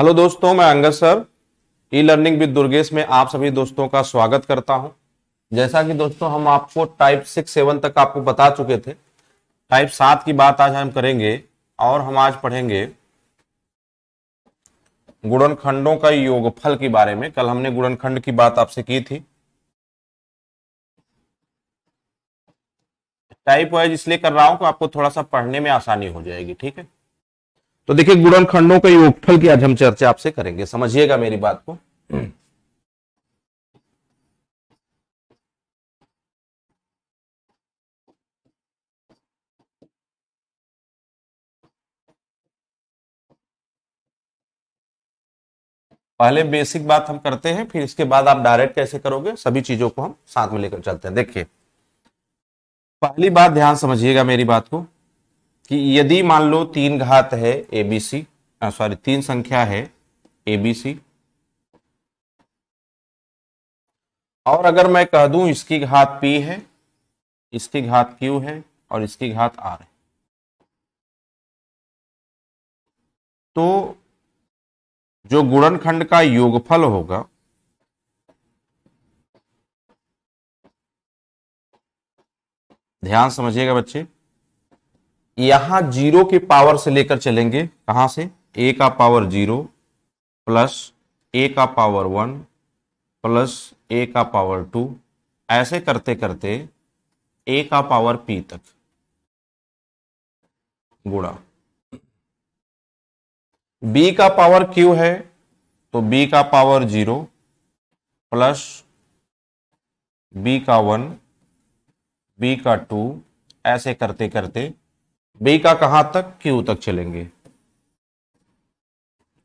Hello दोस्तों मैं Angad sir E learning with Durgesh में आप सभी दोस्तों का स्वागत करता हूं जैसा कि दोस्तों हम आपको टाइप सिक्स सेवन तक आपको बता चुके थे टाइप सात की बात आज हम करेंगे और हम आज पढ़ेंगे गुणनखंडों का योगफल के बारे में कल हमने गुणनखंड की बात आपसे की थी टाइप वाइज इसलिए कर रहा हूं कि आपको थोड़ा सा पढ़ने में आसानी हो जाएगी ठीक है तो देखिए गुणन खंडों का योगफल की आज हम चर्चा आपसे करेंगे समझिएगा मेरी बात को हम्म। पहले बेसिक बात हम करते हैं फिर इसके बाद आप डायरेक्ट कैसे करोगे सभी चीजों को हम साथ में लेकर चलते हैं देखिए पहली बात ध्यान समझिएगा मेरी बात को कि यदि मान लो तीन घात है एबीसी सॉरी तीन संख्या है एबीसी और अगर मैं कह दूं इसकी घात पी है इसकी घात क्यू है और इसकी घात आर है तो जो गुणनखंड का योगफल होगा ध्यान समझिएगा बच्चे यहां जीरो के पावर से लेकर चलेंगे कहां से ए का पावर जीरो प्लस ए का पावर वन प्लस ए का पावर टू ऐसे करते करते ए का पावर पी तक गुणा बी का पावर क्यू है तो बी का पावर जीरो प्लस बी का वन बी का टू ऐसे करते करते बी का कहां तक क्यू तक चलेंगे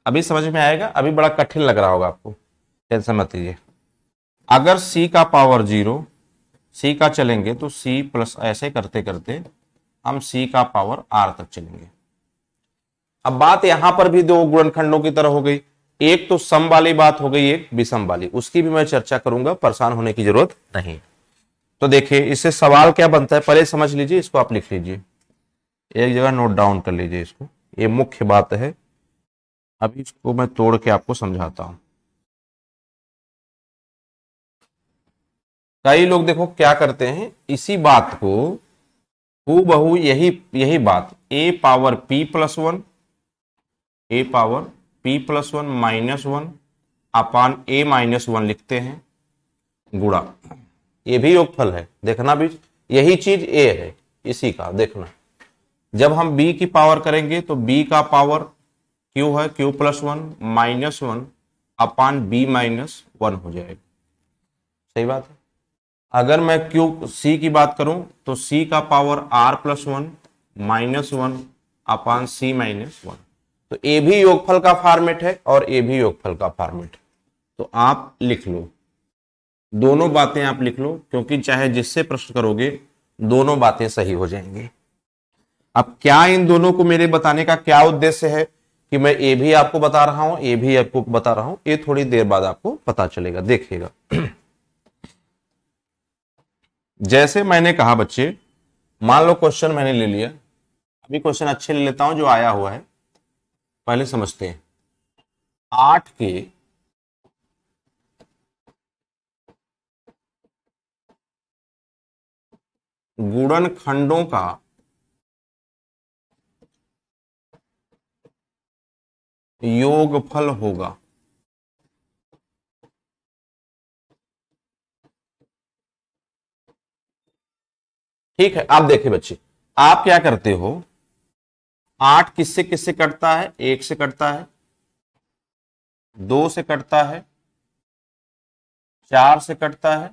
अभी समझ में आएगा अभी बड़ा कठिन लग रहा होगा आपको टेंशन मत लीजिए अगर सी का पावर जीरो सी का चलेंगे तो सी प्लस ऐसे करते करते हम सी का पावर आर तक चलेंगे अब बात यहां पर भी दो गुणनखंडों की तरह हो गई एक तो सम वाली बात हो गई एक विषम वाली उसकी भी मैं चर्चा करूंगा परेशान होने की जरूरत नहीं तो देखिए इससे सवाल क्या बनता है पहले समझ लीजिए इसको आप लिख लीजिए एक जगह नोट डाउन कर लीजिए इसको ये मुख्य बात है अभी इसको मैं तोड़ के आपको समझाता हूं कई लोग देखो क्या करते हैं इसी बात को बहु यही यही बात A power P plus one A power P plus one minus one upon A minus one लिखते हैं गुड़ा ये भी योगफल है देखना भी यही चीज ए है इसी का देखना जब हम b की पावर करेंगे तो b का पावर q है q plus one minus one upon B minus one हो जाएगा सही बात है अगर मैं q c की बात करूं तो c का power r plus one minus one upon C minus one तो ए भी योगफल का फॉर्मेट है और ए भी योगफल का फॉर्मेट है तो आप लिख लो दोनों बातें आप लिख लो क्योंकि चाहे जिससे प्रश्न करोगे दोनों बातें सही हो जाएंगी अब क्या इन दोनों को मेरे बताने का क्या उद्देश्य है कि मैं ए भी आपको बता रहा हूं ए भी आपको बता रहा हूं ये थोड़ी देर बाद आपको पता चलेगा देखिएगा जैसे मैंने कहा बच्चे मान लो क्वेश्चन मैंने ले लिया अभी क्वेश्चन अच्छे ले लेता हूं जो आया हुआ है पहले समझते हैं आठ के गुणनखंडों खंडों का योगफल होगा ठीक है आप देखिए बच्चे आप क्या करते हो आठ किससे किससे कटता है एक से कटता है दो से कटता है चार से कटता है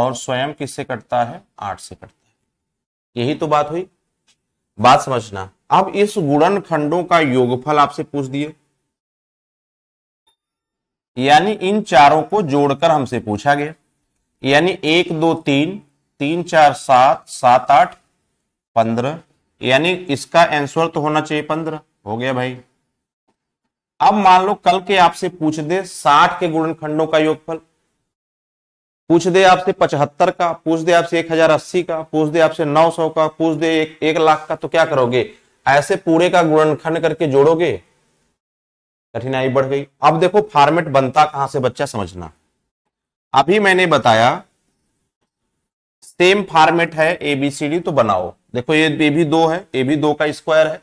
और स्वयं किससे कटता है आठ से कटता है यही तो बात हुई बात समझना अब इस गुणन खंडों का योगफल आपसे पूछ दिए यानी इन चारों को जोड़कर हमसे पूछा गया यानी एक दो तीन तीन चार सात सात आठ पंद्रह यानी इसका आंसर तो होना चाहिए पंद्रह हो गया भाई अब मान लो कल के आपसे पूछ दे साठ के गुणनखंडों का योगफल पूछ दे आपसे पचहत्तर का पूछ दे आपसे एक हजार अस्सी का पूछ दे आपसे नौ सौ का पूछ दे एक, एक लाख का तो क्या करोगे ऐसे पूरे का गुणनखंड करके जोड़ोगे कठिनाई बढ़ गई अब देखो फॉर्मेट बनता कहां से बच्चा समझना अभी मैंने बताया सेम फॉर्मेट है एबीसीडी तो बनाओ देखो ये ए भी दो है ए भी दो का स्क्वायर है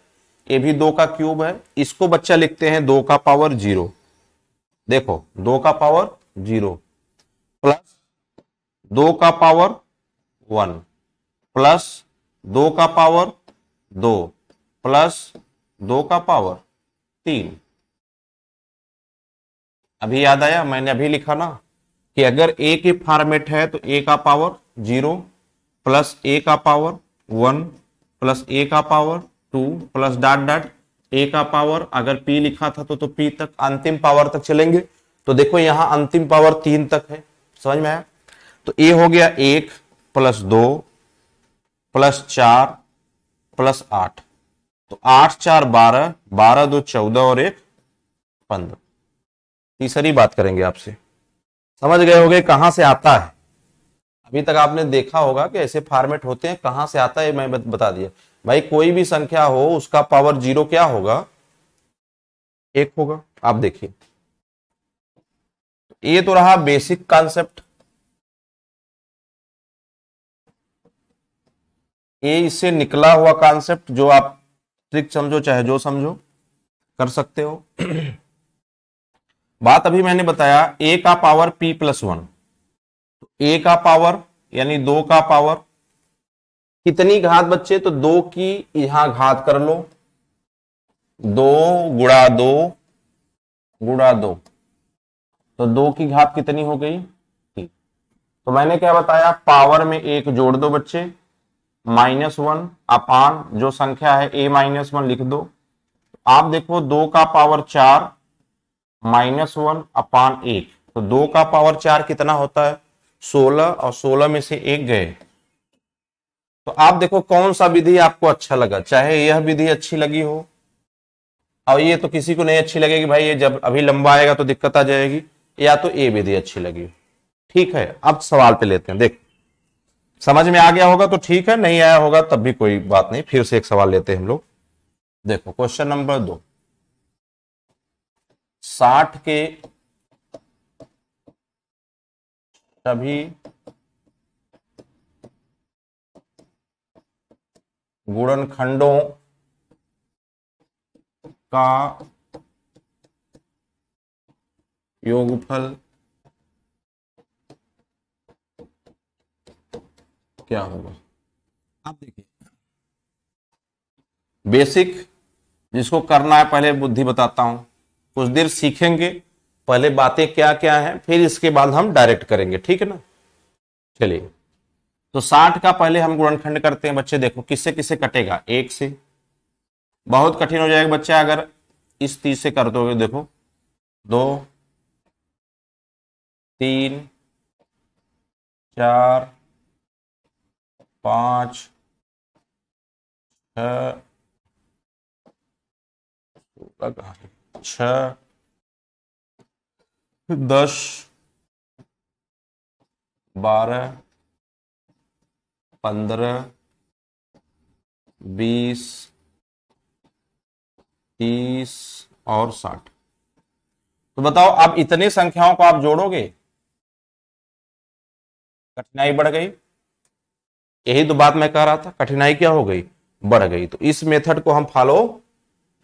ए भी दो का क्यूब है इसको बच्चा लिखते हैं दो का पावर जीरो देखो दो का पावर जीरो प्लस दो का पावर वन प्लस दो का पावर दो प्लस दो का पावर तीन अभी याद आया मैंने अभी लिखा ना कि अगर ए के फॉर्मेट है तो ए का पावर जीरो प्लस ए का पावर वन प्लस ए का power two plus dot dot A का पावर अगर पी लिखा था तो तो पी तक अंतिम पावर तक चलेंगे तो देखो यहां अंतिम पावर तीन तक है समझ में आया तो ए हो गया एक प्लस दो प्लस चार प्लस आठ तो आठ चार बारह बारह दो चौदह और एक पंद्रह तीसरी बात करेंगे आपसे समझ गए होंगे कहां से आता है अभी तक आपने देखा होगा कि ऐसे फॉर्मेट होते हैं कहां से आता है मैं बता दिया भाई कोई भी संख्या हो उसका पावर जीरो क्या होगा एक होगा आप देखिए तो ये तो रहा बेसिक कॉन्सेप्ट ए इससे निकला हुआ कॉन्सेप्ट जो आप ट्रिक समझो चाहे जो समझो कर सकते हो बात अभी मैंने बताया ए का पावर पी प्लस वन तो ए का पावर यानी दो का पावर कितनी घात बच्चे तो दो की यहां घात कर लो दो गुड़ा दो गुड़ा दो तो दो की घात कितनी हो गई तो मैंने क्या बताया पावर में एक जोड़ दो बच्चे माइनस वन अपान जो संख्या है ए माइनस वन लिख दो आप देखो दो का पावर चार माइनस वन अपान एक तो दो का पावर चार कितना होता है सोलह और सोलह में से एक गए तो आप देखो कौन सा विधि आपको अच्छा लगा चाहे यह विधि अच्छी लगी हो और ये तो किसी को नहीं अच्छी लगेगी भाई ये जब अभी लंबा आएगा तो दिक्कत आ जाएगी या तो ये विधि अच्छी लगी ठीक है अब सवाल पे लेते हैं देखो समझ में आ गया होगा तो ठीक है नहीं आया होगा तब भी कोई बात नहीं फिर से एक सवाल लेते हैं हम लोग देखो क्वेश्चन नंबर दो साठ के सभी गुणनखंडों का योगफल क्या होगा आप देखिए बेसिक जिसको करना है पहले बुद्धि बताता हूं कुछ देर सीखेंगे पहले बातें क्या क्या हैं फिर इसके बाद हम डायरेक्ट करेंगे ठीक है ना चलिए तो साठ का पहले हम गुणनखंड करते हैं बच्चे देखो किससे किससे कटेगा एक से बहुत कठिन हो जाएगा बच्चा अगर इस तीस से कर दोगे देखो दो तीन चार पाँच छ दस बारह पंद्रह बीस तीस और साठ तो बताओ आप इतने संख्याओं को आप जोड़ोगे कठिनाई बढ़ गई यही तो बात मैं कह रहा था कठिनाई क्या हो गई बढ़ गई तो इस मेथड को हम फॉलो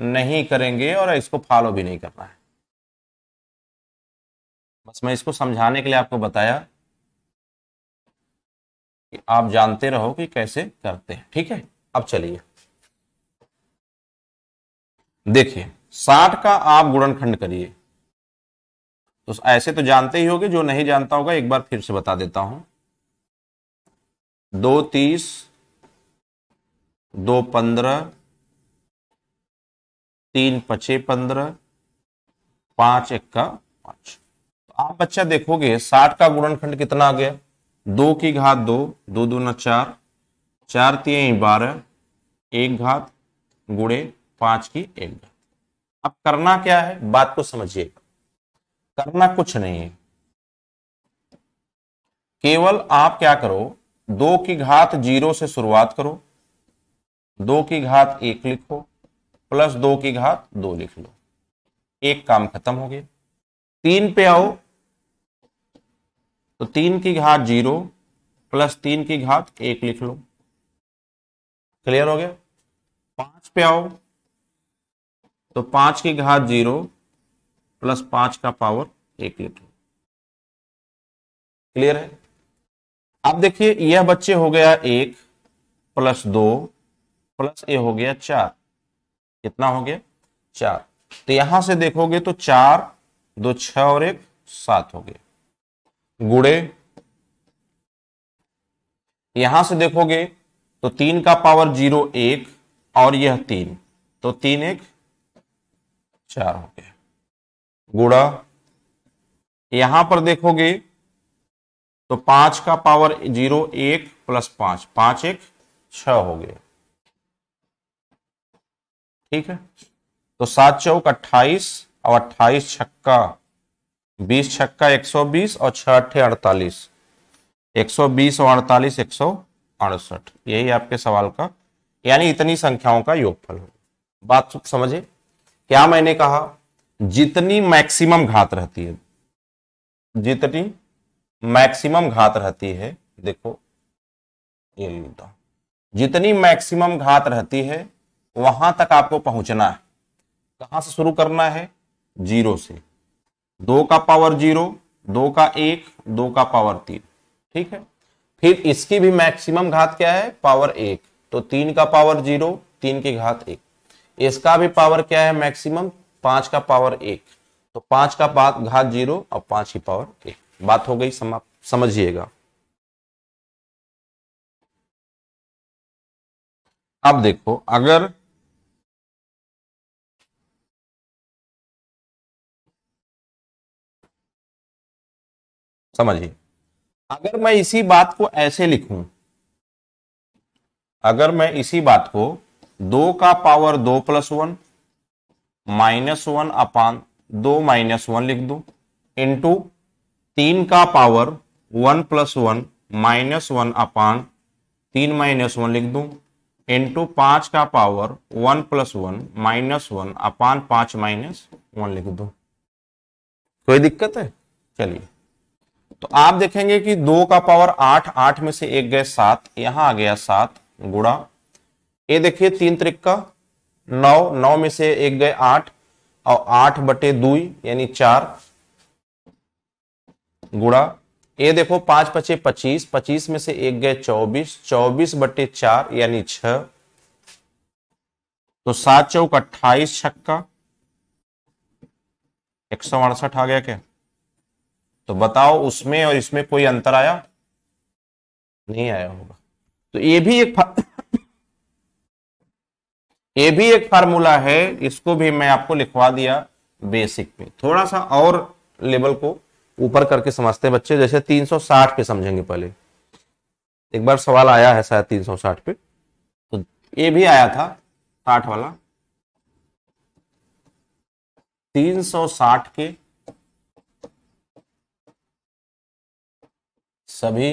नहीं करेंगे और इसको फॉलो भी नहीं करना है बस मैं इसको समझाने के लिए आपको बताया कि आप जानते रहो कि कैसे करते हैं ठीक है अब चलिए देखिए साठ का आप गुणनखंड करिए तो ऐसे तो जानते ही होगे जो नहीं जानता होगा एक बार फिर से बता देता हूं दो तीस दो पंद्रह तीन पचे पंद्रह पांच एक का पांच तो आप बच्चा देखोगे साठ का गुणनखंड कितना आ गया दो की घात दो दो दो न चार चार तीन बारह एक घात गुड़े पांच की एक घात अब करना क्या है बात को समझिएगा करना कुछ नहीं है केवल आप क्या करो दो की घात जीरो से शुरुआत करो दो की घात एक लिखो प्लस दो की घात दो लिख लो एक काम खत्म हो गया तीन पे आओ तो तीन की घात जीरो प्लस तीन की घात एक लिख लो क्लियर हो गया पांच पे आओ तो पांच की घात जीरो प्लस पांच का पावर एक लिख लो क्लियर है अब देखिए यह बच्चे हो गया एक प्लस दो प्लस ए हो गया चार कितना हो गया चार तो यहां से देखोगे तो चार दो छ और एक सात हो गए गुड़े यहां से देखोगे तो तीन का पावर जीरो एक और यह तीन तो तीन एक चार हो गया गुड़ा यहां पर देखोगे तो पांच का पावर जीरो एक प्लस पांच पांच एक छ हो गए ठीक है तो सात चौक अट्ठाईस और अट्ठाईस छक्का बीस छक्का एक सौ बीस और छह अट्ठे अड़तालीस एक सौ बीस और अड़तालीस एक सौ अड़सठ यही आपके सवाल का यानी इतनी संख्याओं का योगफल हो बात समझे क्या मैंने कहा जितनी मैक्सिमम घात रहती है जितनी मैक्सिमम घात रहती है देखो ये मुद्दा जितनी मैक्सिमम घात रहती है वहां तक आपको पहुंचना है कहां से शुरू करना है जीरो से दो का पावर जीरो दो का एक दो का पावर तीन ठीक है फिर इसकी भी मैक्सिमम घात क्या है पावर एक तो तीन का पावर जीरो तीन की घात एक इसका भी पावर क्या है मैक्सिमम पांच का पावर एक तो पांच का घात जीरो और पांच की पावर एक बात हो गई समाप्त समझिएगा अब देखो अगर समझिए अगर मैं इसी बात को ऐसे लिखूं अगर मैं इसी बात को दो का पावर दो plus one minus one upon दो माइनस वन लिख दू इंटू तीन का power one plus one minus one upon तीन माइनस वन लिख दू इंटू पांच का power one plus one minus one upon पांच माइनस वन लिख दू कोई दिक्कत है चलिए तो आप देखेंगे कि दो का पावर आठ आठ में से एक गए सात यहां आ गया सात गुड़ा ये देखिए तीन त्रिक का नौ नौ में से एक गए आठ और आठ बटे दुई यानी चार गुड़ा ये देखो पांच पचे पच्चीस पच्चीस में से एक गए चौबीस चौबीस बटे चार यानी छ तो सात चौक अट्ठाईस छक्का एक सौ अड़सठ आ गया क्या तो बताओ उसमें और इसमें कोई अंतर आया नहीं आया होगा तो ये भी एक ये भी एक फार्मूला है इसको भी मैं आपको लिखवा दिया बेसिक पे थोड़ा सा और लेवल को ऊपर करके समझते हैं बच्चे जैसे 360 पे समझेंगे पहले एक बार सवाल आया है शायद 360 पे तो ये भी आया था साठ वाला 360 के सभी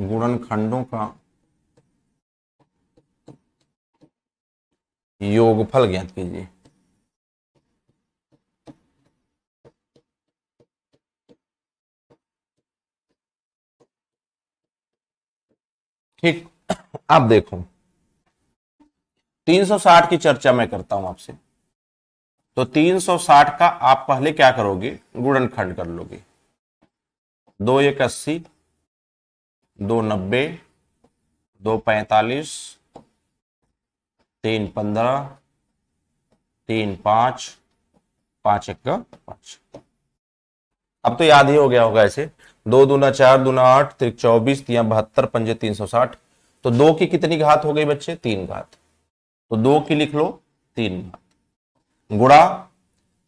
गुणनखंडों का योगफल ज्ञात कीजिए ठीक आप देखो 360 की चर्चा मैं करता हूं आपसे तो 360 का आप पहले क्या करोगे गुणनखंड कर लोगे दो एक अस्सी दो नब्बे दो पैंतालीस तीन पंद्रह तीन पांच पांच एक पांच अब तो याद ही हो गया होगा ऐसे दो दूना चार दूना आठ त्रिक चौबीस तिया बहत्तर पंजे तीन सौ साठ तो दो की कितनी घात हो गई बच्चे तीन घात तो दो की लिख लो तीन घात गुड़ा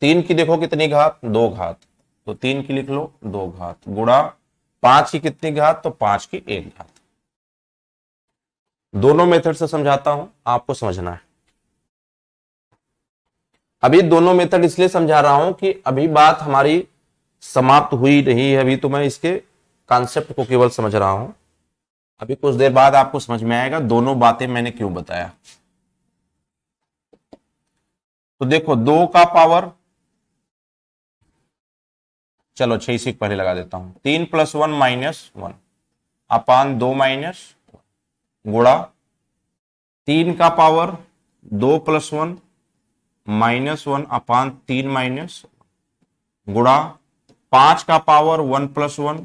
तीन की देखो कितनी घात दो घात तो तीन की लिख लो दो घात गुड़ा पांच की कितनी घात तो पांच की एक घात दोनों मेथड से समझाता हूं आपको समझना है अभी दोनों मेथड इसलिए समझा रहा हूं कि अभी बात हमारी समाप्त हुई नहीं है अभी तो मैं इसके कॉन्सेप्ट को केवल समझ रहा हूं अभी कुछ देर बाद आपको समझ में आएगा दोनों बातें मैंने क्यों बताया तो देखो दो का पावर चलो छह सीख पहले लगा देता हूं तीन plus one minus one upon दो माइनस गुणा तीन का पावर दो plus one minus one upon तीन माइनस गुणा पांच का power one plus one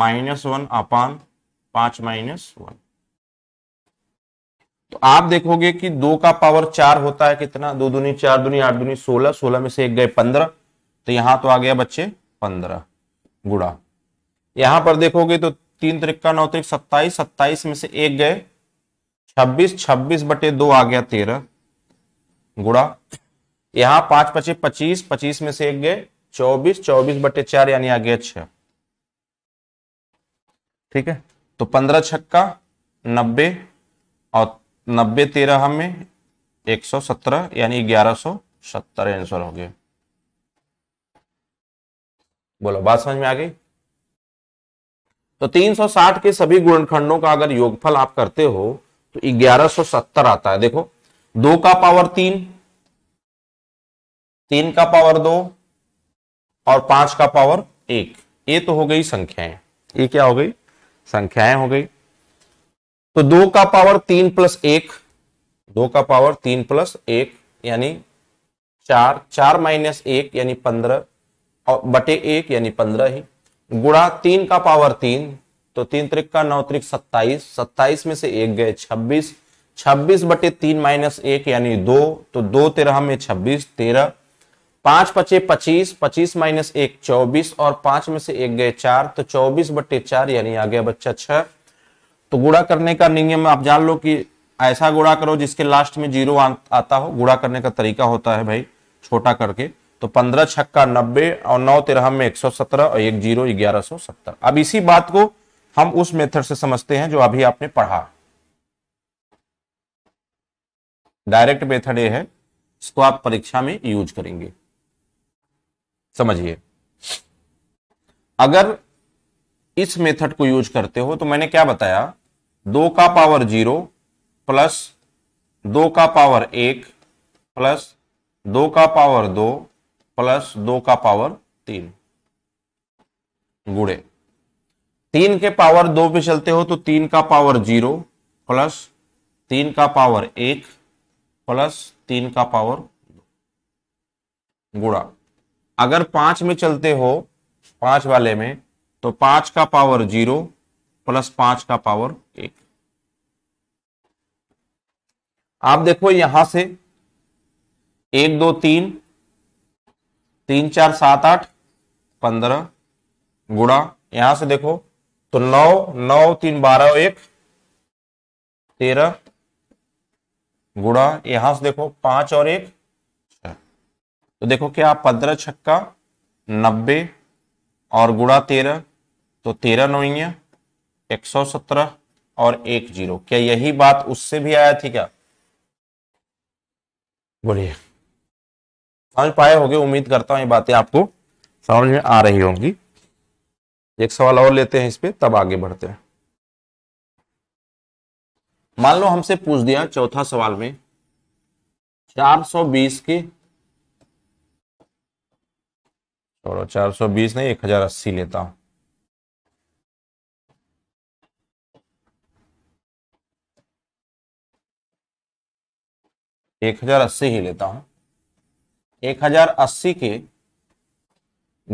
minus one upon पांच माइनस वन तो आप देखोगे कि दो का पावर चार होता है कितना दो दुनी चार दुनी आठ दूनी सोलह सोलह में से एक गए पंद्रह तो यहां तो आ गया बच्चे पंद्रह गुड़ा यहां पर देखोगे तो तीन तरीका नौ तरीक सत्ताईस सत्ताईस में से एक गए छब्बीस छब्बीस बटे दो आ गया तेरह गुड़ा यहां पांच पचे पच्चीस पच्चीस में से एक गए चौबीस चौबीस बटे चार यानी आ गया छह ठीक है तो पंद्रह छक्का नब्बे और नब्बे तेरह हमें एक सौ सत्रह यानी ग्यारह सौ सत्तर आंसर हो गया बोलो बात समझ में आ गई तो 360 के सभी गुणनखंडों का अगर योगफल आप करते हो तो 1170 आता है देखो दो का पावर तीन तीन का पावर दो और पांच का पावर एक ये तो हो गई संख्याएं ये क्या हो गई संख्याएं हो गई तो दो का पावर तीन प्लस एक दो का पावर तीन प्लस एक यानी चार चार माइनस एक यानी पंद्रह और बटे एक यानी पंद्रह ही गुड़ा तीन का पावर तीन तो तीन त्रिक का नौ त्रिक सत्ताईस सत्ताईस में से एक गए छब्बीस छब्बीस बटे तीन माइनस एक यानी दो तो दो तेरह में छब्बीस तेरह पांच पचे पच्चीस पच्चीस माइनस एक चौबीस और पांच में से एक गए चार तो चौबीस बटे चार यानी आ गया बच्चा छह तो गुड़ा करने का नियम आप जान लो कि ऐसा गुड़ा करो जिसके लास्ट में जीरो आता हो गुड़ा करने का तरीका होता है भाई छोटा करके तो पंद्रह छक्का नब्बे और नौ तेरह में एक सौ सत्रह और एक जीरो ग्यारह सौ सत्तर अब इसी बात को हम उस मेथड से समझते हैं जो अभी आपने पढ़ा डायरेक्ट मेथड ये है इसको आप परीक्षा में यूज करेंगे समझिए अगर इस मेथड को यूज करते हो तो मैंने क्या बताया दो का पावर जीरो प्लस दो का पावर एक प्लस दो का पावर दो प्लस दो का पावर तीन गुड़े तीन के पावर दो पे चलते हो तो तीन का पावर जीरो प्लस तीन का पावर एक प्लस तीन का पावर दो गुड़ा अगर पांच में चलते हो पांच वाले में तो पांच का पावर जीरो प्लस पांच का पावर एक आप देखो यहां से एक दो तीन तीन चार सात आठ पंद्रह गुड़ा यहां से देखो तो नौ नौ तीन बारह एक तेरह गुड़ा यहां से देखो पांच और एक तो देखो क्या पंद्रह छक्का नब्बे और गुणा तेरह तो तेरह नोइया एक सौ सत्रह और एक जीरो क्या यही बात उससे भी आया थी क्या बोलिए समझ पाए होंगे उम्मीद करता हूं ये बातें आपको समझ में आ रही होंगी एक सवाल और लेते हैं इस पर तब आगे बढ़ते हैं मान लो हमसे पूछ दिया चौथा सवाल में 420 के सौ 420 नहीं एक हजार अस्सी लेता हूं एक हजार अस्सी ही लेता हूं 1080 के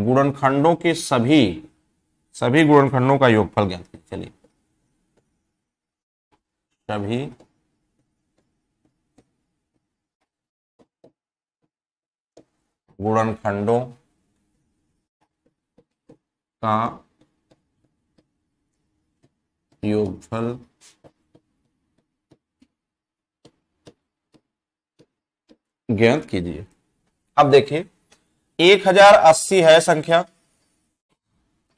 गुणनखंडों के सभी सभी गुणनखंडों का योगफल ज्ञात कीजिए चलिए सभी गुणनखंडों का योगफल ज्ञात कीजिए अब देखिए एक हजार अस्सी है संख्या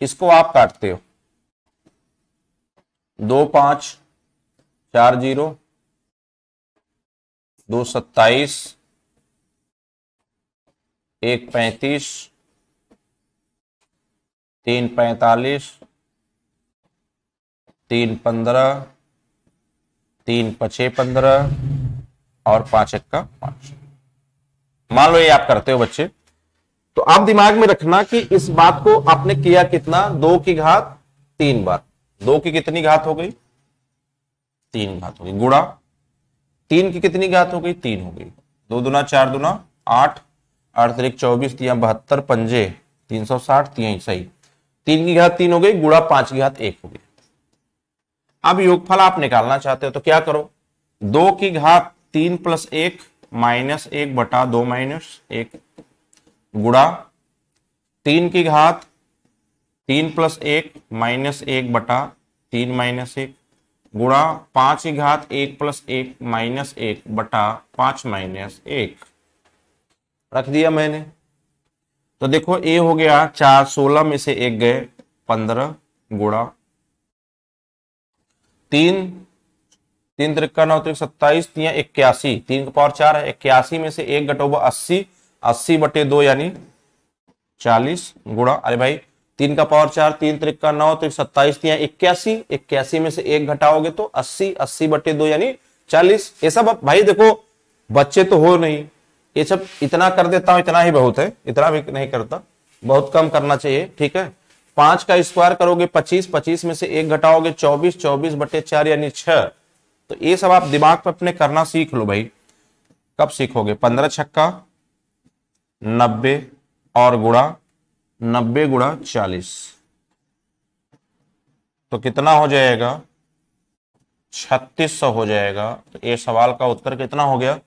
इसको आप काटते हो दो पांच चार जीरो दो सत्ताईस एक पैंतीस तीन पैंतालीस तीन पंद्रह तीन पचे पंद्रह और पांच एक का मान लो ये आप करते हो बच्चे तो आप दिमाग में रखना कि इस बात को आपने किया कितना दो की घात तीन बार दो की कितनी घात हो गई तीन घात हो गई गुड़ा तीन की कितनी घात हो गई तीन हो गई दो दुना चार दुना आठ आठ तरीक चौबीस तीन बहत्तर पंजे तीन सौ साठ तिया सही तीन की घात तीन हो गई गुड़ा पांच की घात एक हो गई अब योगफल आप निकालना चाहते हो तो क्या करो दो की घात तीन प्लस एक माइनस एक बटा दो माइनस एक गुड़ा तीन की घात तीन प्लस एक माइनस एक बटा तीन माइनस एक गुड़ा पांच की घात एक प्लस एक माइनस एक बटा पांच माइनस एक रख दिया मैंने तो देखो ए हो गया चार सोलह में से एक गए पंद्रह गुड़ा तीन तीन त्रिका नौ तिरक सत्ताईस तीन इक्यासी तीन का पावर चार है इक्यासी में से एक घटोगा अस्सी अस्सी बटे दो यानी चालीस गुणा अरे भाई तीन का पावर चार तीन त्रिका नौ तिरक सत्ताईस तीन इक्यासी इक्यासी में से एक घटाओगे तो अस्सी अस्सी बटे दो यानी चालीस ये सब भाई देखो बच्चे तो हो नहीं ये सब इतना कर देता हूं इतना ही बहुत है इतना भी नहीं करता बहुत कम करना चाहिए ठीक है पांच का स्क्वायर करोगे पच्चीस पच्चीस में से एक घटाओगे चौबीस चौबीस बटे चार यानी छह तो ये सब आप दिमाग पर अपने करना सीख लो भाई कब सीखोगे पंद्रह छक्का नब्बे और गुणा नब्बे गुणा चालीस तो कितना हो जाएगा छत्तीस सौ हो जाएगा तो ये सवाल का उत्तर कितना हो गया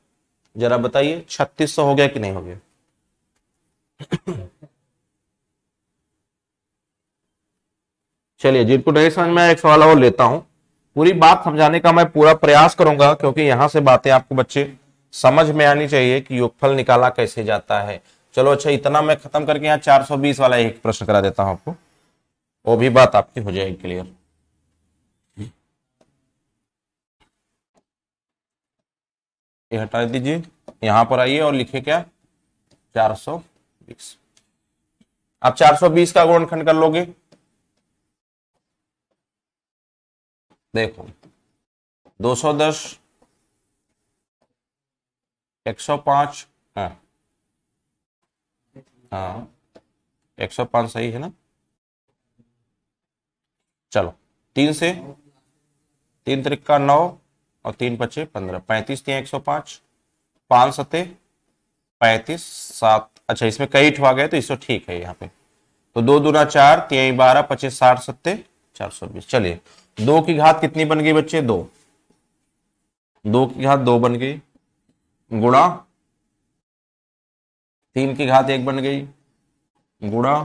जरा बताइए छत्तीस सौ हो गया कि नहीं हो गया चलिए जिनको नहीं समझ में एक सवाल और लेता हूं पूरी बात समझाने का मैं पूरा प्रयास करूंगा क्योंकि यहां से बातें आपको बच्चे समझ में आनी चाहिए कि योगफल निकाला कैसे जाता है चलो अच्छा इतना मैं खत्म करके यहाँ 420 वाला एक प्रश्न करा देता हूं आपको वो भी बात आपकी हो जाएगी क्लियर ये हटा दीजिए यहां पर आइए और लिखे क्या 420 आप 420 का गुणनखंड कर लोगे देखो 210 पांच एक सौ पांच हाँ। हाँ, सही है ना चलो तीन से तीन तरीक का नौ और तीन पचे पंद्रह पैंतीस तीन एक सौ पांच पांच सते पैंतीस सात अच्छा इसमें कई ठुआ गए तो इसको तो ठीक है यहाँ पे तो दो दूना चार तीन बारह पच्चीस साठ सत्ते चार सौ बीस चलिए दो की घात कितनी बन गई बच्चे दो दो की घात दो बन गई गुड़ा तीन की घात एक बन गई गुड़ा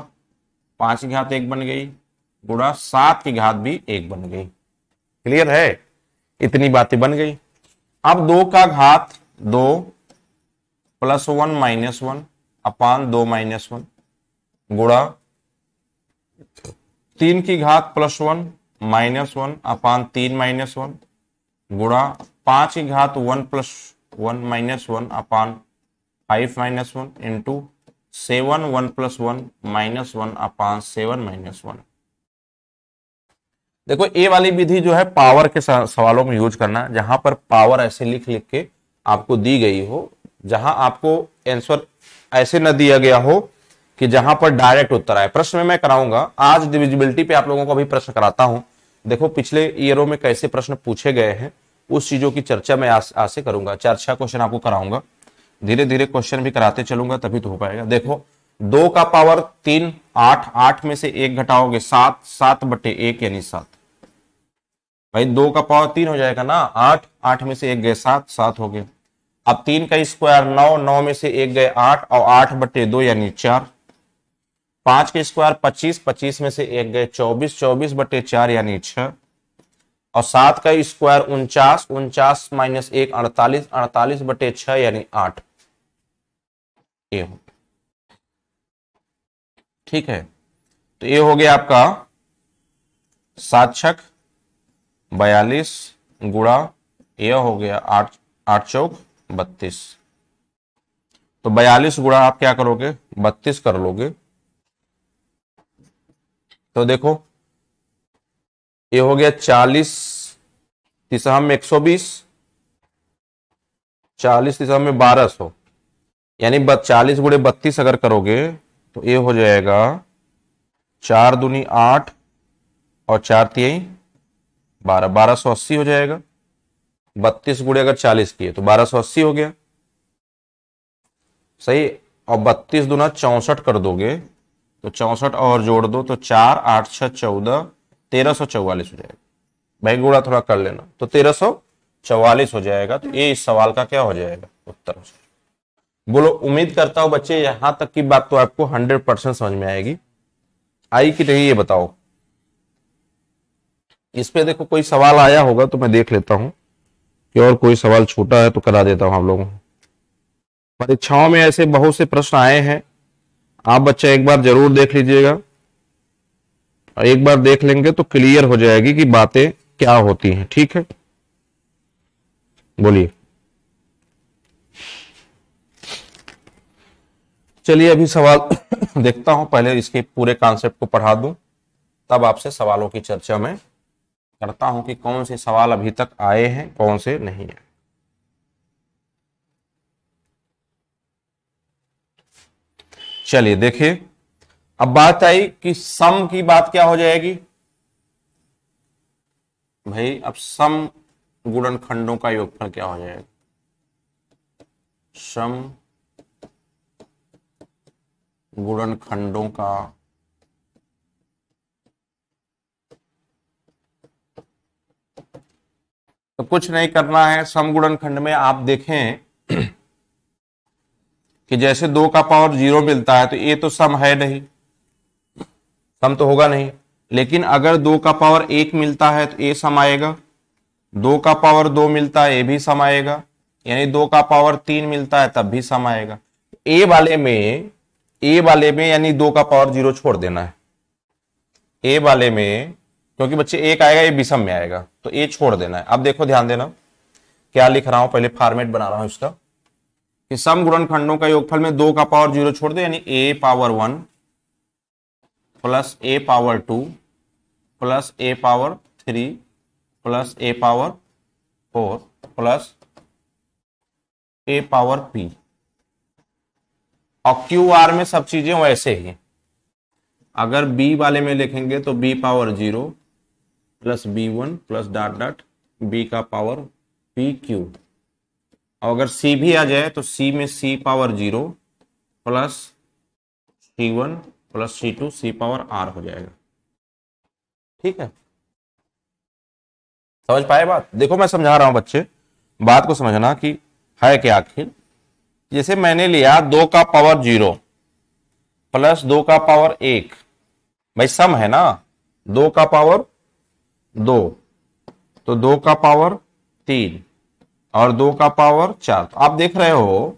पांच की घात एक बन गई गुड़ा सात की घात भी एक बन गई क्लियर है इतनी बातें बन गई अब दो का घात दो plus one minus one upon दो माइनस वन गुड़ा तीन की घात plus one minus one upon तीन माइनस वन गुणा पांच की घात one plus one minus one upon five minus one into seven one plus one minus one upon seven minus one देखो ए वाली विधि जो है पावर के सवालों में यूज करना जहां पर पावर ऐसे लिख लिख के आपको दी गई हो जहां आपको आंसर ऐसे न दिया गया हो कि जहां पर डायरेक्ट उत्तर आए प्रश्न में मैं कराऊंगा आज डिविजिबिलिटी पे आप लोगों को अभी प्रश्न कराता हूं देखो पिछले ईयरों में कैसे प्रश्न पूछे गए हैं उस चीजों की चर्चा मैं आज आज से करूंगा चार छह क्वेश्चन आपको कराऊंगा धीरे धीरे क्वेश्चन भी कराते चलूंगा तभी तो हो पाएगा देखो दो का पावर तीन आठ आठ में से एक घटाओगे सात सात बटे एक यानी सात भाई दो का पावर तीन हो जाएगा ना आठ आठ में से एक गए सात सात हो गए अब तीन का स्क्वायर नौ नौ में से एक गए आठ और आठ बटे दो यानी चार पांच के स्क्वायर पच्चीस पच्चीस में से एक गए चौबीस चौबीस बटे चार यानी छ और सात का स्क्वायर उनचास उनचास माइनस एक अड़तालीस अड़तालीस बटे छह यानी आठ ये हो ठीक है तो ये हो गया आपका सात छक बयालीस गुड़ा यह हो गया आठ आठ चौक बत्तीस तो बयालीस गुड़ा आप क्या करोगे बत्तीस कर लोगे तो देखो ये हो गया चालीस दिशा में एक सौ बीस चालीस तिसहम में बारह सौ यानी चालीस गुड़े बत्तीस अगर करोगे तो ये हो जाएगा चार दूनी आठ और चार तिहाई बारह बारह सौ अस्सी हो जाएगा बत्तीस गुड़े अगर चालीस किए तो बारह सौ अस्सी हो गया सही और बत्तीस दुना चौसठ कर दोगे तो चौसठ और जोड़ दो तो चार आठ छह चौदह तेरह सौ चौवालीस हो जाएगा भाई गुड़ा थोड़ा कर लेना तो तेरह सौ चौवालीस हो जाएगा तो ये इस सवाल का क्या हो जाएगा उत्तर बोलो उम्मीद करता हूं बच्चे यहां तक की बात तो आपको हंड्रेड परसेंट समझ में आएगी आई कि नहीं ये बताओ इस पे देखो कोई सवाल आया होगा तो मैं देख लेता हूं कि और कोई सवाल छोटा है तो करा देता हूं हम लोगों परीक्षाओं में ऐसे बहुत से प्रश्न आए हैं आप बच्चे एक बार जरूर देख लीजिएगा एक बार देख लेंगे तो क्लियर हो जाएगी कि बातें क्या होती हैं ठीक है बोलिए चलिए अभी सवाल देखता हूं पहले इसके पूरे कॉन्सेप्ट को पढ़ा दूं तब आपसे सवालों की चर्चा में करता हूं कि कौन से सवाल अभी तक आए हैं कौन से नहीं आए चलिए देखिए अब बात आई कि सम की बात क्या हो जाएगी भाई अब सम गुणन खंडों का योगफल क्या हो जाएगा सम गुणन खंडों का तो कुछ नहीं करना है समगुणन खंड में आप देखें कि जैसे दो का पावर जीरो मिलता है तो ए तो सम है नहीं सम तो होगा नहीं लेकिन अगर दो का पावर एक मिलता है तो ए सम आएगा दो का पावर दो मिलता है ए भी सम आएगा यानी दो का पावर तीन मिलता है तब भी सम आएगा ए वाले में ए वाले में यानी दो का पावर जीरो छोड़ देना है ए वाले में क्योंकि बच्चे एक आएगा ये विषम में आएगा तो ए छोड़ देना है अब देखो ध्यान देना क्या लिख रहा हूं पहले फॉर्मेट बना रहा हूं इसका कि सम गुणनखंडों का योगफल में दो का पावर जीरो छोड़ दो यानी A power one plus A power two plus A power three plus A power four plus A power P और क्यू आर में सब चीजें वैसे ही अगर बी वाले में लिखेंगे तो B power zero plus B one plus dot dot B का पावर पी क्यू और अगर सी भी आ जाए तो सी में C power zero plus C one plus C two C power R हो जाएगा ठीक है समझ पाए बात देखो मैं समझा रहा हूं बच्चे बात को समझना कि है क्या आखिर जैसे मैंने लिया दो का पावर जीरो प्लस दो का पावर एक भाई सम है ना दो का पावर दो तो दो का पावर तीन और दो का पावर चार तो आप देख रहे हो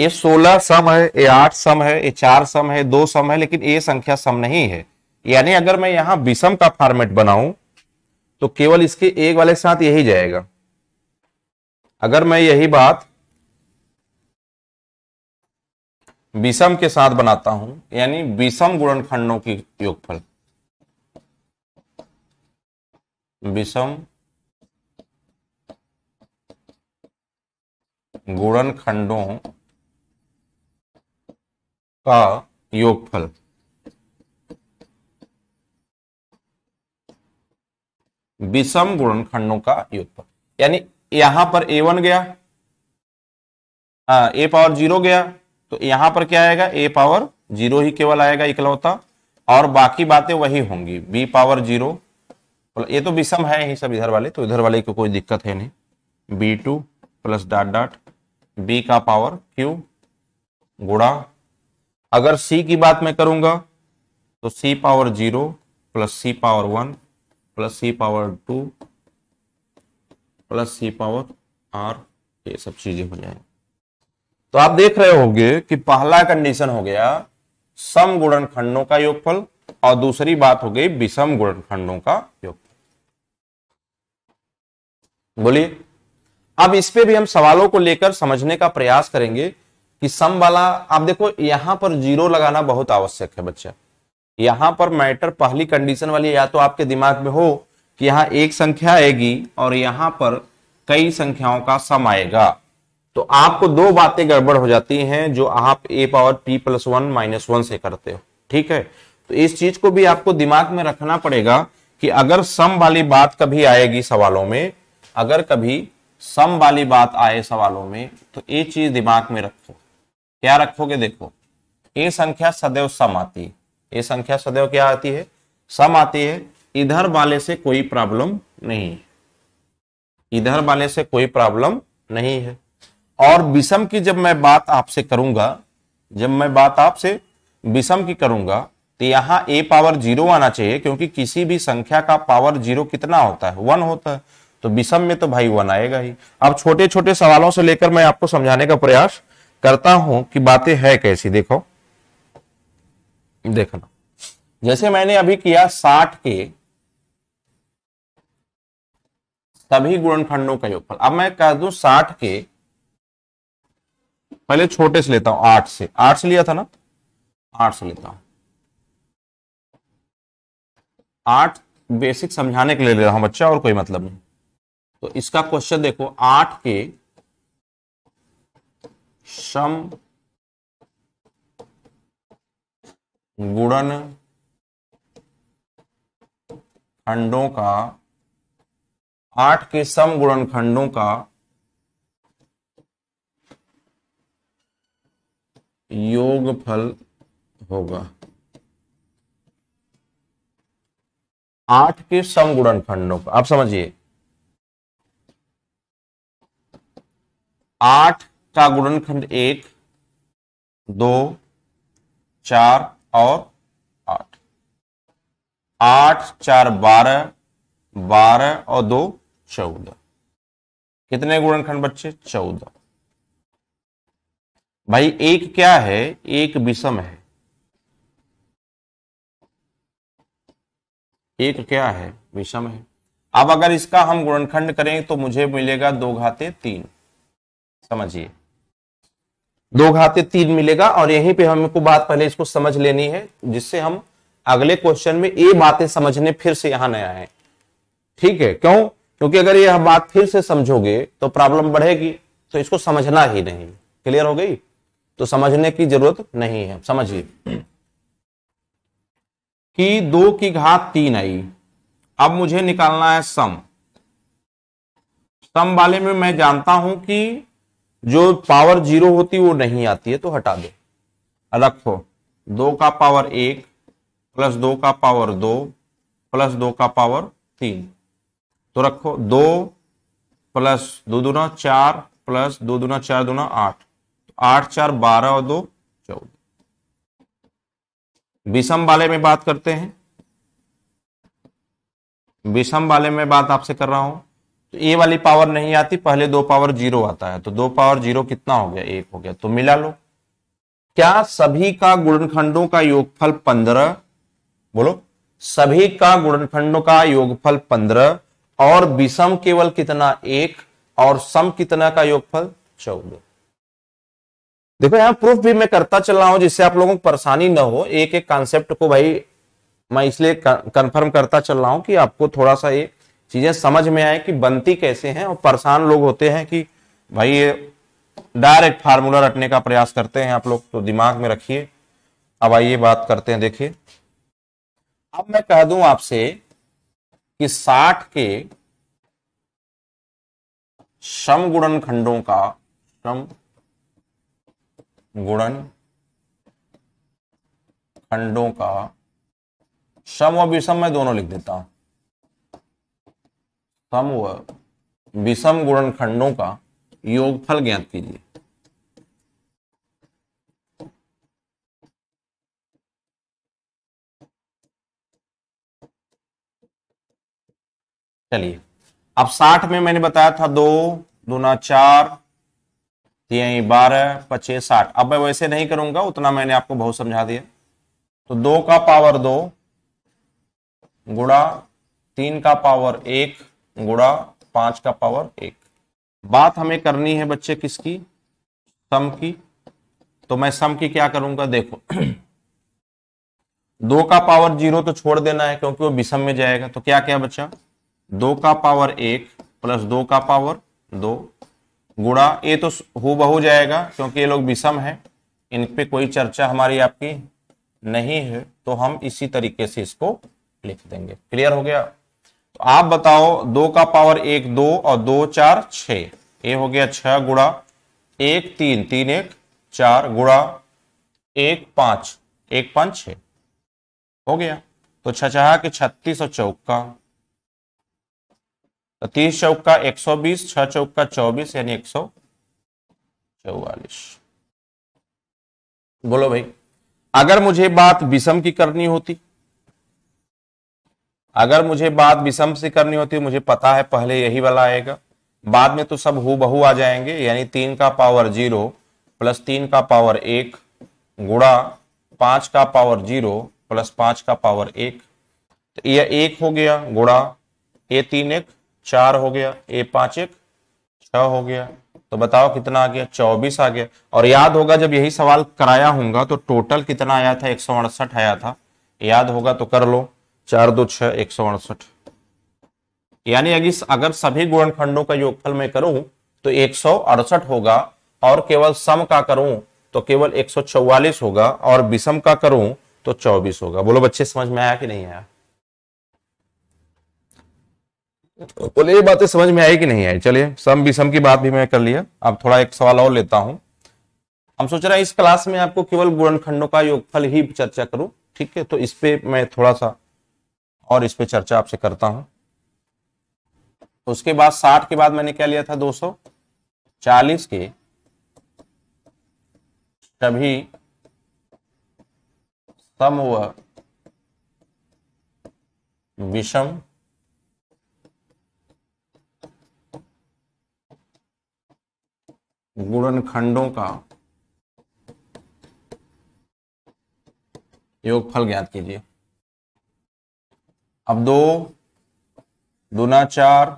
ये सोलह सम है ये आठ सम है ये चार सम है दो सम है लेकिन ये संख्या सम नहीं है यानी अगर मैं यहां विषम का फॉर्मेट बनाऊं तो केवल इसके एक वाले साथ यही जाएगा अगर मैं यही बात विषम के साथ बनाता हूं यानी विषम गुणनखंडों की योगफल विषम गुणन खंडों का योगफल विषम गुणन खंडों का योगफल यानी यहां पर ए वन गया ए पावर जीरो गया तो यहां पर क्या आएगा ए पावर जीरो ही केवल आएगा इकलौता और बाकी बातें वही होंगी बी पावर जीरो ये तो विषम है ही सब इधर वाले तो इधर वाले को कोई दिक्कत है नहीं B two plus dot dot B का पावर क्यू गुड़ा अगर सी की बात मैं करूंगा तो C power zero plus C power one plus C power two plus C power R ये सब चीजें हो जाए तो आप देख रहे होंगे कि पहला कंडीशन हो गया सम गुणन खंडों का योगफल और दूसरी बात हो गई विषम गुणन खंडों का योगफल बोलिए अब इस पे भी हम सवालों को लेकर समझने का प्रयास करेंगे कि सम वाला आप देखो यहां पर जीरो लगाना बहुत आवश्यक है बच्चा यहां पर मैटर पहली कंडीशन वाली या तो आपके दिमाग में हो कि यहां एक संख्या आएगी और यहां पर कई संख्याओं का सम आएगा तो आपको दो बातें गड़बड़ हो जाती हैं जो आप A power P plus one minus one से करते हो ठीक है तो इस चीज को भी आपको दिमाग में रखना पड़ेगा कि अगर सम वाली बात कभी आएगी सवालों में अगर कभी सम वाली बात आए सवालों में तो ये चीज दिमाग में रखो क्या रखोगे देखो ये संख्या सदैव सम आती है ये संख्या सदैव क्या आती है सम आती है इधर वाले से कोई प्रॉब्लम नहीं इधर वाले से कोई प्रॉब्लम नहीं है और विषम की जब मैं बात आपसे करूंगा जब मैं बात आपसे विषम की करूंगा तो यहां ए पावर जीरो आना चाहिए क्योंकि किसी भी संख्या का पावर जीरो कितना होता है वन होता है तो विषम में तो भाई वन आएगा ही अब छोटे छोटे सवालों से लेकर मैं आपको समझाने का प्रयास करता हूं कि बातें है कैसी देखो देखना जैसे मैंने अभी किया साठ के सभी गुणनखंडों का योगफल अब मैं कह दू साठ के पहले छोटे से लेता हूं आठ से आठ से लिया था ना आठ से लेता हूं आठ बेसिक समझाने के लिए ले रहा हूं बच्चा और कोई मतलब नहीं तो इसका क्वेश्चन देखो आठ के सम गुणन खंडों का आठ के सम गुणन खंडों का योगफल होगा आठ के समगुणन खंडों का आप समझिए आठ का गुणनखंड एक दो चार और आठ आठ चार बारह बारह और दो चौदह कितने गुणनखंड बच्चे चौदह भाई एक क्या है एक विषम है एक क्या है विषम है अब अगर इसका हम गुणनखंड करें तो मुझे मिलेगा दो घाते तीन समझिए दो घाते तीन मिलेगा और यहीं पे हमको बात पहले इसको समझ लेनी है जिससे हम अगले क्वेश्चन में ये बातें समझने फिर से यहां नया है ठीक है क्यों क्योंकि अगर यह बात फिर से समझोगे तो प्रॉब्लम बढ़ेगी तो इसको समझना ही नहीं क्लियर हो गई तो समझने की जरूरत नहीं है समझिए कि दो की घात तीन आई अब मुझे निकालना है सम सम वाले में मैं जानता हूं कि जो पावर जीरो होती वो नहीं आती है तो हटा दो रखो दो का पावर एक प्लस दो का पावर दो प्लस दो का पावर तीन तो रखो दो प्लस दो दूना चार प्लस दो दूना चार दूना आठ तो आठ चार बारह और दो चौदह विषम वाले में बात करते हैं विषम वाले में बात आपसे कर रहा हूं तो ए वाली पावर नहीं आती पहले दो पावर जीरो आता है तो दो पावर जीरो कितना हो गया एक हो गया तो मिला लो क्या सभी का गुणनखंडों का योगफल पंद्रह बोलो सभी का गुणनखंडों का योगफल पंद्रह और विषम केवल कितना एक और सम कितना का योगफल चौदह देखो यहां प्रूफ भी मैं करता चल रहा हूं जिससे आप लोगों को परेशानी ना हो एक एक कॉन्सेप्ट को भाई मैं इसलिए कंफर्म करता चल रहा हूं कि आपको थोड़ा सा ये चीज़ें समझ में आए कि बनती कैसे हैं और परेशान लोग होते हैं कि भाई ये डायरेक्ट फार्मूला रटने का प्रयास करते हैं आप लोग तो दिमाग में रखिए अब आइए बात करते हैं देखिए अब मैं कह दूं आपसे कि 60 के गुणन खंडों का सम गुणन खंडों का सम और विषम मैं दोनों लिख देता हूं सम व विषम गुणनखंडों का योगफल ज्ञात कीजिए चलिए अब साठ में मैंने बताया था दो दुना चार यही बारह पच्चीस साठ अब मैं वैसे नहीं करूंगा उतना मैंने आपको बहुत समझा दिया तो दो का पावर दो गुड़ा तीन का पावर एक गुड़ा पांच का पावर एक बात हमें करनी है बच्चे किसकी सम की तो मैं सम की क्या करूंगा देखो दो का पावर जीरो तो छोड़ देना है क्योंकि वो विषम में जाएगा तो क्या क्या बच्चा दो का पावर एक प्लस दो का पावर दो गुड़ा ये तो हो बहु जाएगा क्योंकि ये लोग विषम है इन पे कोई चर्चा हमारी आपकी नहीं है तो हम इसी तरीके से इसको लिख देंगे क्लियर हो गया आप बताओ दो का पावर एक दो और दो चार छ ये हो गया छह गुड़ा एक तीन तीन एक चार गुड़ा एक पांच एक पांच छ हो गया तो छछहा के छत्तीस और चौका तो तीस चौका एक सौ बीस छह चौका चौबीस यानी एक सौ चौवालीस बोलो भाई अगर मुझे बात विषम की करनी होती अगर मुझे बात विषम से करनी होती है मुझे पता है पहले यही वाला आएगा बाद में तो सब हु बहू आ जाएंगे यानी तीन का पावर जीरो प्लस तीन का पावर एक गुड़ा पांच का पावर जीरो प्लस पांच का पावर एक तो यह एक हो गया गुड़ा ए तीन एक चार हो गया ए पांच एक छ हो गया तो बताओ कितना आ गया चौबीस आ गया और याद होगा जब यही सवाल कराया होगा तो टोटल कितना आया था एक सौ अड़सठ आया था याद होगा तो कर लो चार दो छह एक सौ अड़सठ यानी अगर अगर सभी गुणनखंडों का योगफल मैं करूं तो एक सौ अड़सठ होगा और केवल सम का करूं तो केवल एक सौ चौवालीस होगा और विषम का करूं तो चौबीस होगा बोलो बच्चे समझ में आया कि नहीं आया बोले ये बातें समझ में आई कि नहीं आई चलिए सम विषम की बात भी मैं कर लिया अब थोड़ा एक सवाल और लेता हूं हम सोच रहे हैं इस क्लास में आपको केवल गुणनखंडों का योगफल ही चर्चा करूं ठीक है तो इस पे मैं थोड़ा सा और इस पर चर्चा आपसे करता हूं तो उसके बाद साठ के बाद मैंने क्या लिया था दो सौ चालीस के सभी सम व विषम गुणनखंडों का योगफल ज्ञात कीजिए अब दो दूना चार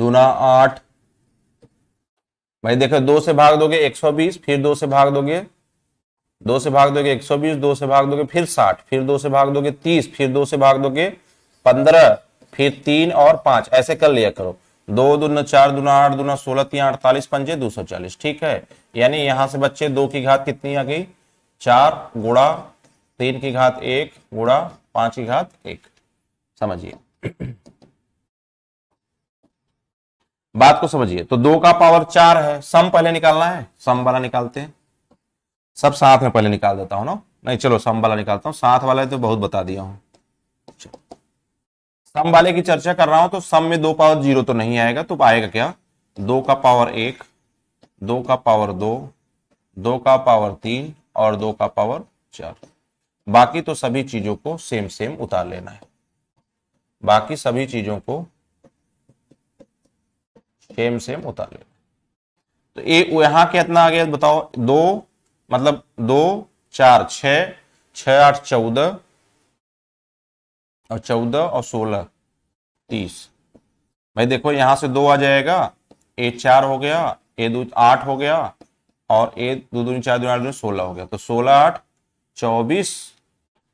दूना आठ भाई देखो दो से भाग दोगे एक सौ बीस फिर दो से भाग दोगे दो से भाग दोगे एक सौ बीस दो से भाग दोगे फिर साठ फिर दो से भाग दोगे तीस फिर दो से भाग दोगे पंद्रह फिर तीन और पांच ऐसे कर लिया करो दो दून चार दुना आठ दुना सोलह तीन अड़तालीस पंजे दो सौ चालीस ठीक है यानी यहां से बच्चे दो की घात कितनी आ गई चार गुड़ा तीन की घात एक गुड़ा पांच की घात एक समझिए बात को समझिए तो दो का पावर चार है सम पहले निकालना है सम वाला निकालते हैं सब साथ में पहले निकाल देता हूं ना नहीं चलो सम वाला निकालता हूं साथ वाला तो बहुत बता दिया हूं सम वाले की चर्चा कर रहा हूं तो सम में दो पावर जीरो तो नहीं आएगा तो आएगा क्या दो का पावर एक दो का पावर दो दो का पावर तीन और दो का पावर चार बाकी तो सभी चीजों को सेम सेम उतार लेना है बाकी सभी चीजों को सेम सेम उतार ले तो ए यहां कितना आ गया बताओ दो मतलब दो चार छ छ आठ चौदह और चौदह और सोलह तीस भाई देखो यहां से दो आ जाएगा ए चार हो गया ए दो आठ हो गया और ए दो दूनी चार दो आठ दो सोलह हो गया तो सोलह आठ चौबीस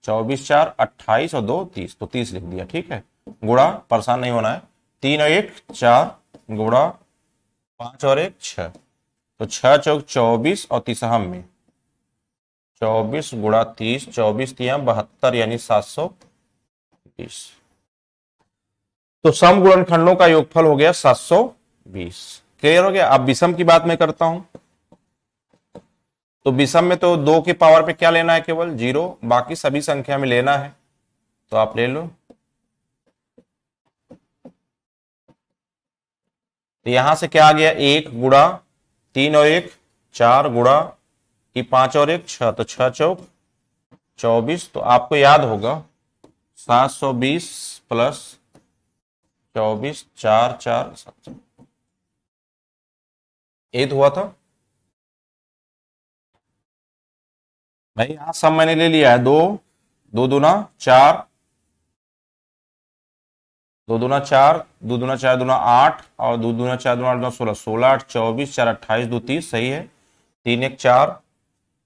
चौबीस चार अट्ठाईस और दो तीस तो तीस लिख दिया ठीक है गुड़ा परेशान नहीं होना है तीन और एक चार गुड़ा पांच और एक छ तो छह चौक चौबीस और तीसरा हम में चौबीस गुड़ा तीस चौबीस तीन बहत्तर यानी सात सौ बीस तो सम गुणनखंडों का योगफल हो गया सात सौ बीस क्लियर हो गया अब विषम की बात मैं करता हूं तो विषम में तो दो के पावर पे क्या लेना है केवल जीरो बाकी सभी संख्या में लेना है तो आप ले लो तो यहां से क्या आ गया एक गुड़ा तीन और एक चार गुड़ा की पांच और एक छह तो छह चौक चौबीस तो आपको याद होगा सात सौ बीस प्लस चौबीस चार चार सात सौ तो हुआ था भाई यहां सब मैंने ले लिया है दो दो दुना चार दो दूना चार दो दुना चार दुना आठ और दो दुना चार दुना आठ दुना सोलह सोलह आठ चौबीस चार अट्ठाईस दो तीस सही है तीन एक चार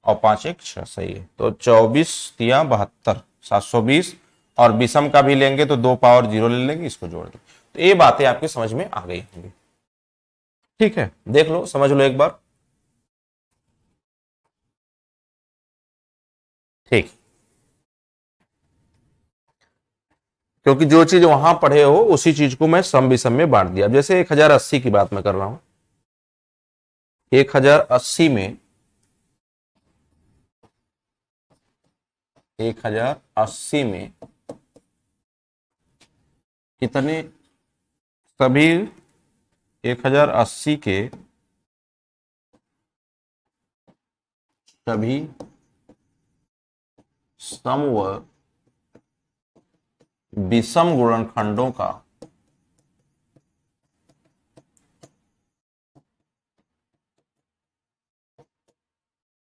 और पाँच एक छः सही है तो चौबीस तिया बहत्तर सात सौ बीस और विषम का भी लेंगे तो दो पावर जीरो ले लेंगे इसको जोड़ देंगे तो ये बातें आपकी समझ में आ गई होंगी ठीक है देख लो समझ लो एक बार ठीक क्योंकि जो चीज वहां पढ़े हो उसी चीज को मैं सम विषम में बांट दिया जैसे एक हजार अस्सी की बात मैं कर रहा हूं एक हजार अस्सी में एक हजार अस्सी में कितने सभी एक हजार अस्सी के सभी समवर्ग विषम गुणनखंडों का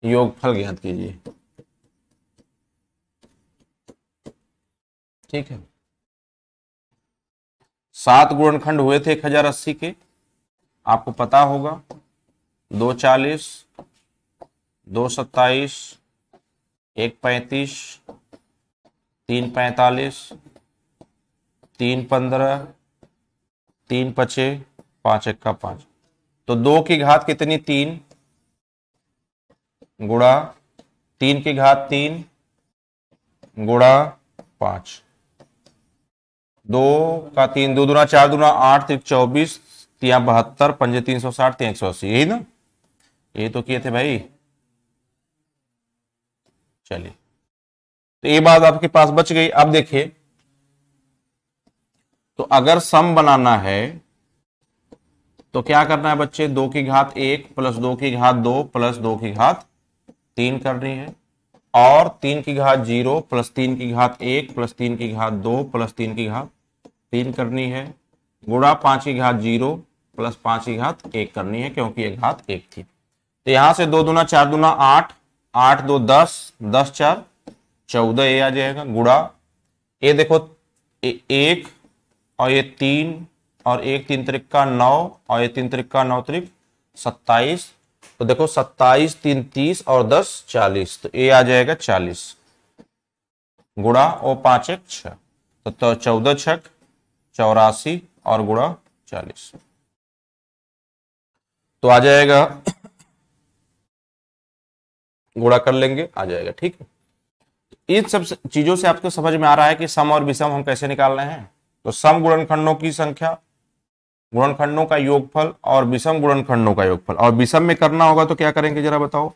योगफल ज्ञात कीजिए ठीक है सात गुणनखंड हुए थे एक हजार अस्सी के आपको पता होगा दो चालीस दो सत्ताईस एक पैंतीस तीन पैंतालीस तीन पंद्रह तीन पचे पांच इक्का पांच तो दो की घात कितनी तीन गुड़ा तीन की घात तीन गुड़ा पांच दो का तीन दो दुना चार दुना आठ तो एक चौबीस तिया बहत्तर पंजे तीन सौ साठ तीन एक सौ अस्सी यही ना ये तो किए थे भाई चलिए तो ये बात आपके पास बच गई अब देखिए तो अगर सम बनाना है तो क्या करना है बच्चे दो की घात एक प्लस दो की घात दो प्लस दो की घात तीन करनी है और तीन की घात जीरो प्लस तीन की घात एक प्लस तीन की घात दो प्लस तीन की घात तीन करनी है गुड़ा पांच की घात जीरो प्लस पांच की घात एक करनी है क्योंकि एक घात एक थी तो यहां से दो दुना चार दुना आठ आठ दो दस दस चार चौदह ए आ जाएगा गुड़ा ये देखो ए, एक और ये तीन और एक तीन त्रिक का नौ और ये तीन त्रिक का नौ त्रिक सत्ताईस तो देखो सत्ताईस तीन तीस और दस चालीस तो ये आ जाएगा चालीस गुड़ा और पांच एक छ तो, तो चौदह छक चौरासी और गुड़ा चालीस तो आ जाएगा गुड़ा कर लेंगे आ जाएगा ठीक है इन सब चीजों से आपको समझ में आ रहा है कि सम और विषम हम कैसे निकाल रहे हैं तो सम गुणनखंडों की संख्या गुणनखंडों का योगफल और विषम गुणनखंडों का योगफल और विषम में करना होगा तो क्या करेंगे जरा बताओ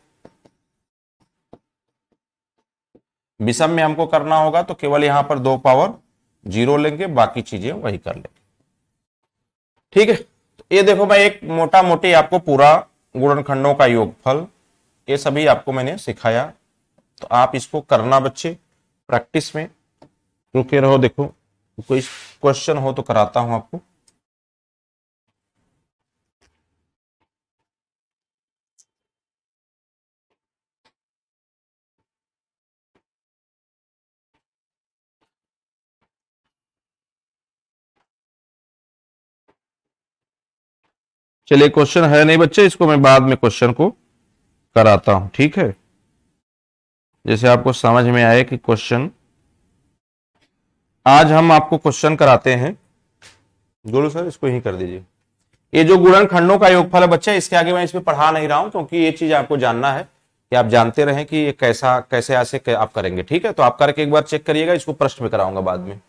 विषम में हमको करना होगा तो केवल यहां पर दो पावर जीरो लेंगे बाकी चीजें वही कर लेंगे ठीक है तो ये देखो मैं एक मोटा मोटी आपको पूरा गुणनखंडों का योगफल ये सभी आपको मैंने सिखाया तो आप इसको करना बच्चे प्रैक्टिस में रुके रहो देखो कोई क्वेश्चन हो तो कराता हूं आपको चलिए क्वेश्चन है नहीं बच्चे इसको मैं बाद में क्वेश्चन को कराता हूं ठीक है जैसे आपको समझ में आए कि क्वेश्चन आज हम आपको क्वेश्चन कराते हैं गोलू सर इसको ही कर दीजिए ये जो गुणन खंडों का योगफल है बच्चा इसके आगे मैं इसमें पढ़ा नहीं रहा हूं क्योंकि ये चीज आपको जानना है कि आप जानते रहें कि ये कैसा कैसे ऐसे आप करेंगे ठीक है तो आप करके एक बार चेक करिएगा इसको प्रश्न में कराऊंगा बाद में